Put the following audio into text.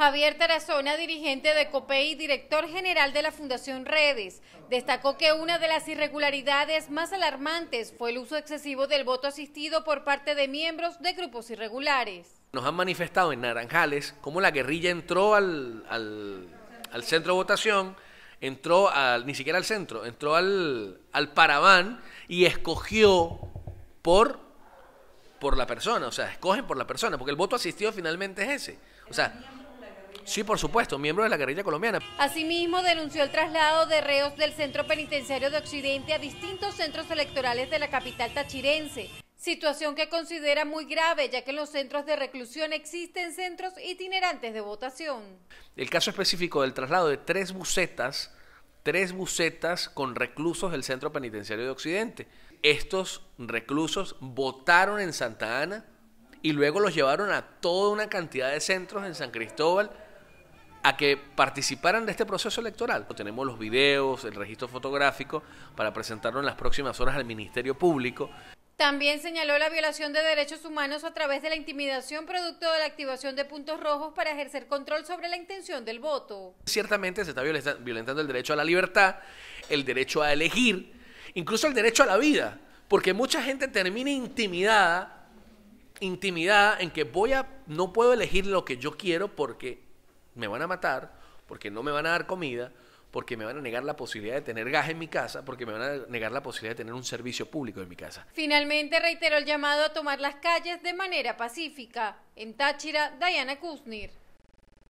Javier Tarazona, dirigente de COPEI y director general de la Fundación Redes, destacó que una de las irregularidades más alarmantes fue el uso excesivo del voto asistido por parte de miembros de grupos irregulares. Nos han manifestado en Naranjales cómo la guerrilla entró al, centro de votación, entró al, ni siquiera al centro, entró al, al paraván y escogió por por la persona, o sea, escogen por la persona, porque el voto asistido finalmente es ese. O sea, Sí, por supuesto, miembro de la guerrilla colombiana. Asimismo, denunció el traslado de reos del Centro Penitenciario de Occidente a distintos centros electorales de la capital tachirense. Situación que considera muy grave, ya que en los centros de reclusión existen centros itinerantes de votación. El caso específico del traslado de tres bucetas, tres bucetas con reclusos del Centro Penitenciario de Occidente. Estos reclusos votaron en Santa Ana y luego los llevaron a toda una cantidad de centros en San Cristóbal a que participaran de este proceso electoral. Tenemos los videos, el registro fotográfico para presentarlo en las próximas horas al Ministerio Público. También señaló la violación de derechos humanos a través de la intimidación producto de la activación de puntos rojos para ejercer control sobre la intención del voto. Ciertamente se está violentando el derecho a la libertad, el derecho a elegir, incluso el derecho a la vida, porque mucha gente termina intimidada, intimidada en que voy a no puedo elegir lo que yo quiero porque me van a matar, porque no me van a dar comida, porque me van a negar la posibilidad de tener gas en mi casa, porque me van a negar la posibilidad de tener un servicio público en mi casa. Finalmente reiteró el llamado a tomar las calles de manera pacífica. En Táchira, Diana Kuznir.